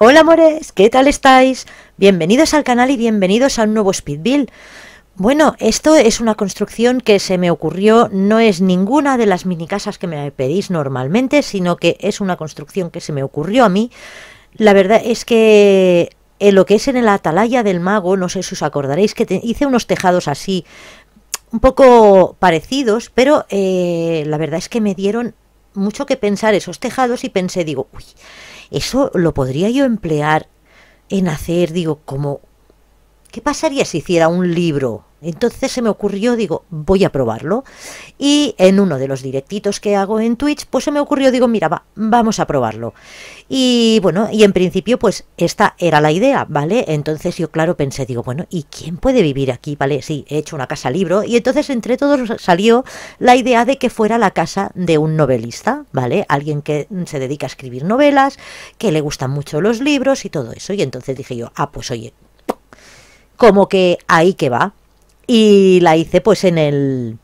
Hola amores, ¿qué tal estáis? Bienvenidos al canal y bienvenidos a un nuevo speedbill. Bueno, esto es una construcción que se me ocurrió, no es ninguna de las mini casas que me pedís normalmente, sino que es una construcción que se me ocurrió a mí. La verdad es que en lo que es en el atalaya del mago, no sé si os acordaréis, que hice unos tejados así, un poco parecidos, pero eh, la verdad es que me dieron mucho que pensar esos tejados y pensé, digo, uy, eso lo podría yo emplear en hacer, digo, como, ¿qué pasaría si hiciera un libro? Entonces se me ocurrió, digo, voy a probarlo. Y en uno de los directitos que hago en Twitch, pues se me ocurrió, digo, mira, vamos a probarlo. Y bueno, y en principio, pues esta era la idea, ¿vale? Entonces yo, claro, pensé, digo, bueno, ¿y quién puede vivir aquí? ¿Vale? Sí, he hecho una casa libro. Y entonces entre todos salió la idea de que fuera la casa de un novelista, ¿vale? Alguien que se dedica a escribir novelas, que le gustan mucho los libros y todo eso. Y entonces dije yo, ah, pues oye, como que ahí que va. Y la hice pues en el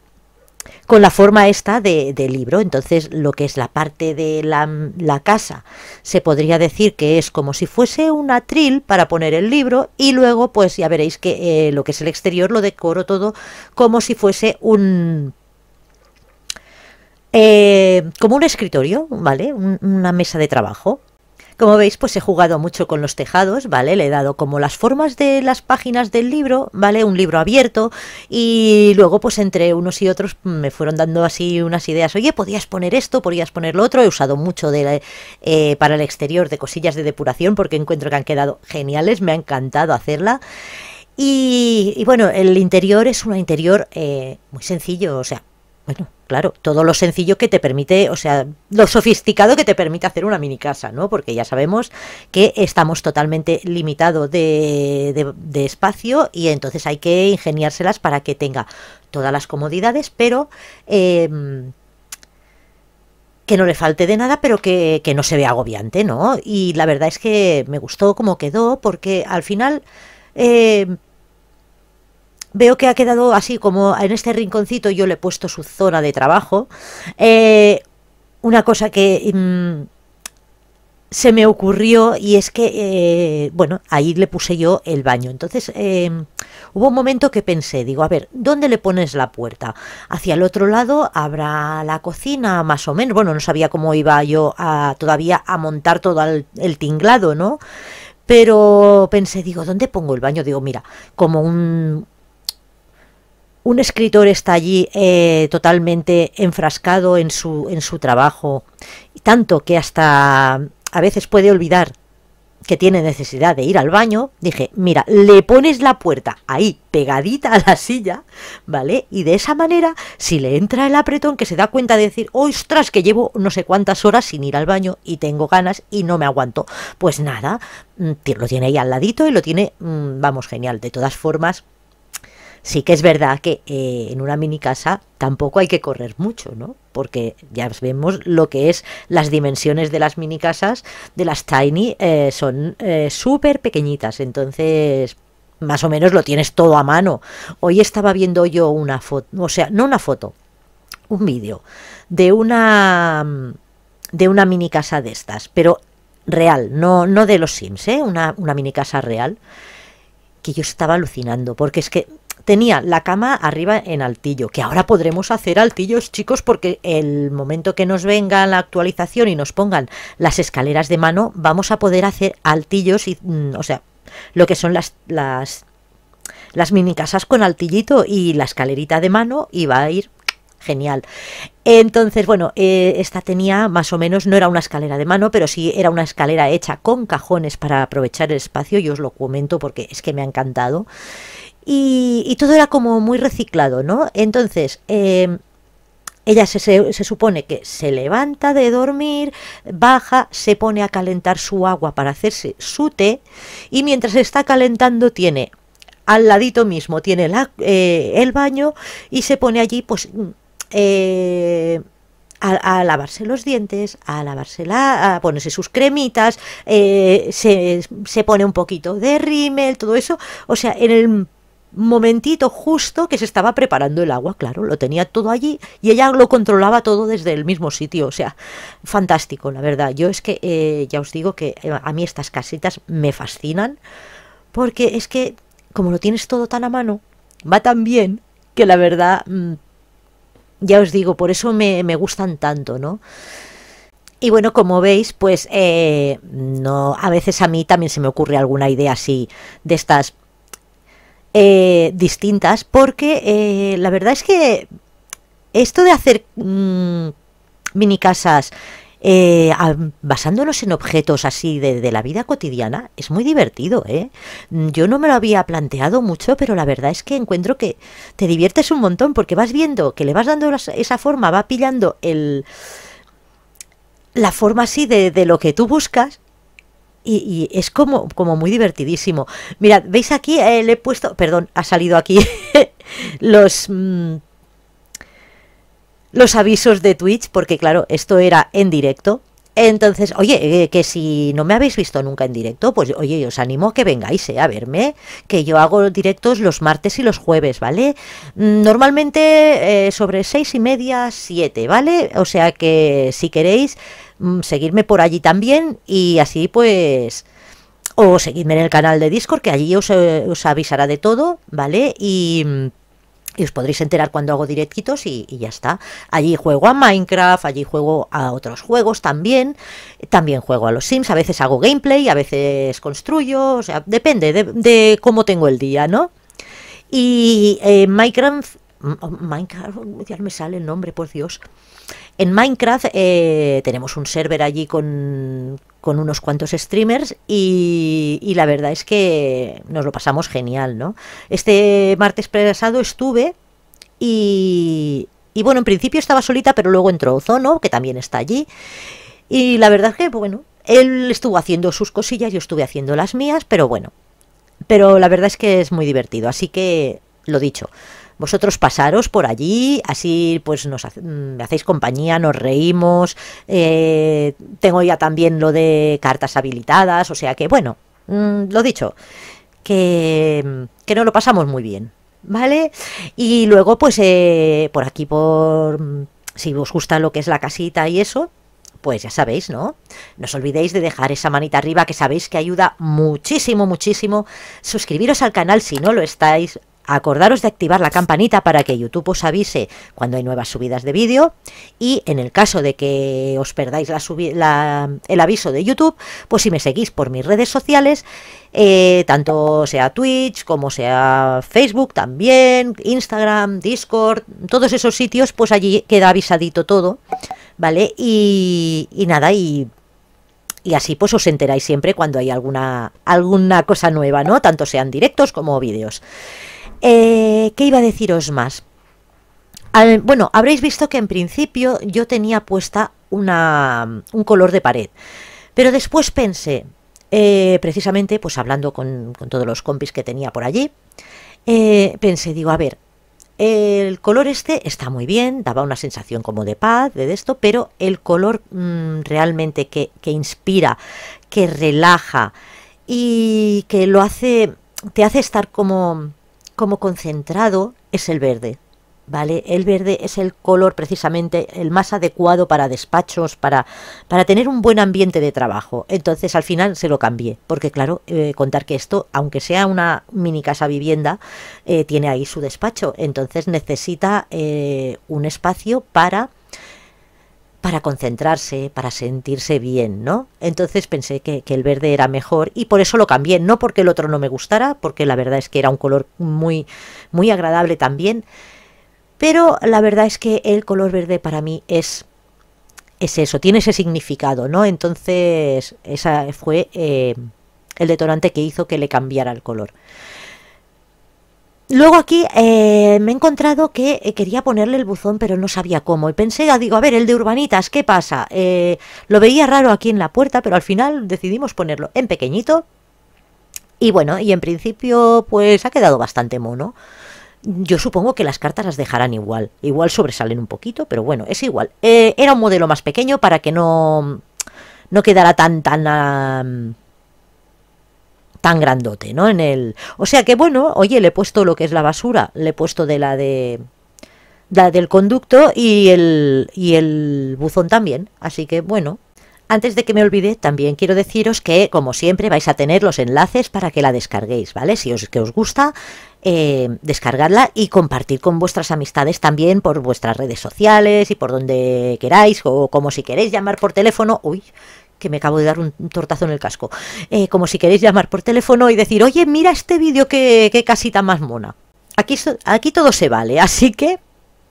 con la forma esta de, de, libro. Entonces, lo que es la parte de la, la, casa, se podría decir que es como si fuese un atril para poner el libro y luego, pues ya veréis que eh, lo que es el exterior lo decoro todo como si fuese un... Eh, como un escritorio, ¿vale? una mesa de trabajo. Como veis, pues he jugado mucho con los tejados, ¿vale? Le he dado como las formas de las páginas del libro, ¿vale? Un libro abierto y luego pues entre unos y otros mm, me fueron dando así unas ideas. Oye, podías poner esto, podías poner lo otro. He usado mucho de, eh, para el exterior de cosillas de depuración porque encuentro que han quedado geniales, me ha encantado hacerla. Y, bueno, el interior es un interior eh, muy sencillo, o sea, bueno, claro, todo lo sencillo que te permite, o sea, lo sofisticado que te permite hacer una mini casa, ¿no? Porque ya sabemos que estamos totalmente limitados de, espacio y entonces hay que ingeniárselas para que tenga todas las comodidades, pero em, que no le falte de nada, pero que, no se vea agobiante, ¿no? Y la verdad es que me gustó cómo quedó, porque al final... Em, veo que ha quedado así como en este rinconcito yo le he puesto su zona de trabajo. Eh, una cosa que... Mm, se me ocurrió y es que, eh, bueno, ahí le puse yo el baño. Entonces, eh, hubo un momento que pensé, digo, a ver, ¿dónde le pones la puerta? Hacia el otro lado habrá la cocina, más o menos. Bueno, no sabía cómo iba yo todavía a montar todo el tinglado, ¿no? Pero pensé, digo, ¿dónde pongo el baño? Digo, mira, como un, un escritor está allí eh, totalmente enfrascado en su, en su trabajo, tanto que hasta a veces puede olvidar que tiene necesidad de ir al baño, dije, mira, le pones la puerta ahí pegadita a la silla, ¿vale? Y de esa manera, si le entra el apretón, que se da cuenta de decir, ostras, que llevo no sé cuántas horas sin ir al baño y tengo ganas y no me aguanto. Pues nada, mm, lo tiene ahí al ladito y lo tiene, mm, vamos, genial. De todas formas, sí que es verdad que eh, en una mini casa tampoco hay que correr mucho, ¿no? Porque ya vemos lo que es las dimensiones de las mini casas, de las tiny, eh, son eh, súper pequeñitas, entonces más o menos lo tienes todo a mano. Hoy estaba viendo yo una foto, o sea, no una foto, un vídeo de una de una mini casa de estas, pero real, no, no de los Sims, ¿eh? una, una mini casa real, que yo estaba alucinando, porque es que tenía la cama arriba en altillo, que ahora podremos hacer altillos, chicos, porque el momento que nos venga la actualización y nos pongan las escaleras de mano, vamos a poder hacer altillos y, mm, o sea, lo que son las, las, las mini casas con altillito y la escalerita de mano y va a ir genial. Entonces, bueno, eh, esta tenía más o menos, no era una escalera de mano, pero sí era una escalera hecha con cajones para aprovechar el espacio y os lo comento porque es que me ha encantado. Y, todo era como muy reciclado, ¿no? Entonces, em, ella se, supone que se levanta de dormir, baja, se pone a calentar su agua para hacerse su té y mientras está calentando tiene al ladito mismo, tiene eh, el baño y se pone allí pues mm, eh, a, lavarse los dientes, a lavarse la, a ponerse sus cremitas, eh, se, se, pone un poquito de rímel, todo eso. O sea, en el momentito justo que se estaba preparando el agua, claro, lo tenía todo allí y ella lo controlaba todo desde el mismo sitio, o sea, fantástico, la verdad. Yo es que eh, ya os digo que eh, a mí estas casitas me fascinan porque es que como lo tienes todo tan a mano, va tan bien que la verdad, mm, ya os digo, por eso me, gustan tanto, ¿no? Y bueno, como veis, pues eh, no, a veces a mí también se me ocurre alguna idea así de estas eh, distintas, porque eh, la verdad es que esto de hacer mm, mini casas eh, basándonos en objetos así de, la vida cotidiana, es muy divertido, mm, Yo no me lo había planteado mucho, pero la verdad es que encuentro que te diviertes un montón porque vas viendo que le vas dando esa forma, va pillando el la forma así de, de lo que tú buscas y, es como, como muy divertidísimo. Mirad, veis aquí, eh, le he puesto, perdón, ha salido aquí los... Mm, los avisos de Twitch, porque claro, esto era en directo, entonces, oye, eh, que si no me habéis visto nunca en directo, pues oye, os animo a que vengáis eh, a verme, que yo hago directos los martes y los jueves, ¿vale? Mm, normalmente eh, sobre seis y media, siete, ¿vale? O sea que si queréis, mm, seguirme por allí también y así pues o seguidme en el canal de Discord, que allí os avisará de todo, ¿vale? Y mm, y os podréis enterar cuando hago directitos y, ya está. Allí juego a Minecraft, allí juego a otros juegos también, también juego a los Sims, a veces hago gameplay, a veces construyo, o sea, depende de, cómo tengo el día, ¿no? Y eh, Minecraft Mm. Oh, Minecraft, oh, ya me sale el nombre, por Dios. En Minecraft eh, tenemos un server allí con, unos cuantos streamers y, la verdad es que nos lo pasamos genial, ¿no? Este martes pasado estuve y, y bueno, en principio estaba solita, pero luego entró Ozono, que también está allí. Y la verdad es que, bueno, él estuvo haciendo sus cosillas, yo estuve haciendo las mías, pero bueno. Pero la verdad es que es muy divertido, así que lo dicho. Vosotros pasaros por allí, así pues nos mm, hacéis compañía, nos reímos. Eh, tengo ya también lo de cartas habilitadas, o sea que bueno, mm, lo dicho, que, que lo pasamos muy bien. ¿Vale? Y luego, pues eh, por aquí, por mm, si os gusta lo que es la casita y eso, pues ya sabéis, ¿no? No os olvidéis de dejar esa manita arriba que sabéis que ayuda muchísimo, muchísimo. Suscribiros al canal si no lo estáis, Acordaros de activar la campanita para que YouTube os avise cuando hay nuevas subidas de vídeo y en el caso de que os perdáis la el aviso de YouTube, pues si me seguís por mis redes sociales, eh, tanto sea Twitch como sea Facebook también, Instagram, Discord, todos esos sitios, pues allí queda avisadito todo, ¿vale? Y, nada, y y así pues os enteráis siempre cuando hay alguna, alguna cosa nueva, ¿no? Tanto sean directos como vídeos. Eh, ¿Qué iba a deciros más? bueno, habréis visto que en principio yo tenía puesta una, un color de pared, pero después pensé, eh, precisamente pues hablando con, con, todos los compis que tenía por allí, eh, pensé, digo, a ver, el color este está muy bien, daba una sensación como de paz, de esto, pero el color mm, realmente que, que inspira, que relaja y que lo hace, te hace estar como como concentrado es el verde. ¿Vale? El verde es el color precisamente el más adecuado para despachos, para, para tener un buen ambiente de trabajo. Entonces al final se lo cambié, porque claro, eh, contar que esto, aunque sea una mini casa vivienda, eh, tiene ahí su despacho. Entonces necesita eh, un espacio para para concentrarse, para sentirse bien, ¿no? Entonces pensé que, el verde era mejor y por eso lo cambié, no porque el otro no me gustara, porque la verdad es que era un color muy, muy agradable también, pero la verdad es que el color verde para mí es, es eso, tiene ese significado, ¿no? Entonces esa fue eh, el detonante que hizo que le cambiara el color. Luego aquí eh, me he encontrado que eh, quería ponerle el buzón, pero no sabía cómo. Y pensé, digo, a ver, el de urbanitas, ¿qué pasa? Eh, lo veía raro aquí en la puerta, pero al final decidimos ponerlo en pequeñito. Y bueno, y en principio, pues ha quedado bastante mono. Yo supongo que las cartas las dejarán igual. Igual sobresalen un poquito, pero bueno, es igual. era un modelo más pequeño para que no, no quedara tan, tan tan grandote, ¿no? En el, o sea que bueno, oye, le he puesto lo que es la basura, le he puesto de la de la del conducto y el y el buzón también, así que bueno, antes de que me olvide, también quiero deciros que, como siempre, vais a tener los enlaces para que la descarguéis, ¿vale? Si os, que os gusta, eh, descargarla y compartir con vuestras amistades también por vuestras redes sociales y por donde queráis, o como si queréis llamar por teléfono, uy, que me acabo de dar un tortazo en el casco. Eh, como si queréis llamar por teléfono y decir, oye, mira este vídeo, que, casita más mona. Aquí, aquí todo se vale, así que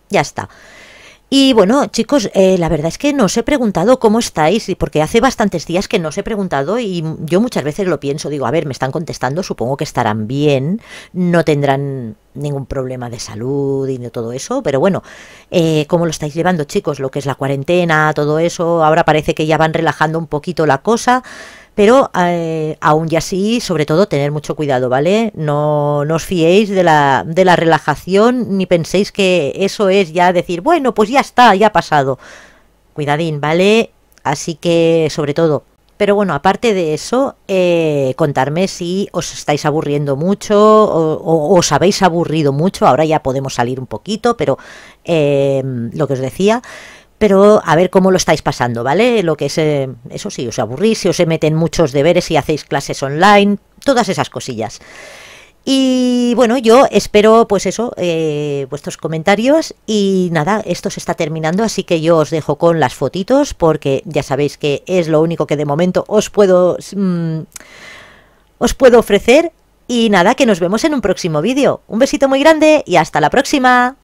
ya está. Y bueno, chicos, eh, la verdad es que no os he preguntado cómo estáis, porque hace bastantes días que no os he preguntado y yo muchas veces lo pienso, digo, a ver, me están contestando, supongo que estarán bien, no tendrán ningún problema de salud y de todo eso, pero bueno, eh, ¿cómo lo estáis llevando, chicos? Lo que es la cuarentena, todo eso, ahora parece que ya van relajando un poquito la cosa pero eh, aún y así, sobre todo, tener mucho cuidado, ¿vale? No, os fiéis de la, de la relajación ni penséis que eso es ya decir, bueno, pues ya está, ya ha pasado. Cuidadín, ¿vale? Así que, sobre todo, pero bueno, aparte de eso, eh, contarme si os estáis aburriendo mucho o, os habéis aburrido mucho. Ahora ya podemos salir un poquito, pero eh, lo que os decía, pero a ver cómo lo estáis pasando, ¿vale? Lo que es, eh, eso sí, os aburrís, si os meten muchos deberes, si hacéis clases online, todas esas cosillas. Y bueno, yo espero pues eso, eh, vuestros comentarios y nada, esto se está terminando, así que yo os dejo con las fotitos porque ya sabéis que es lo único que de momento os puedo, mm, os puedo ofrecer y nada, que nos vemos en un próximo vídeo. Un besito muy grande y hasta la próxima.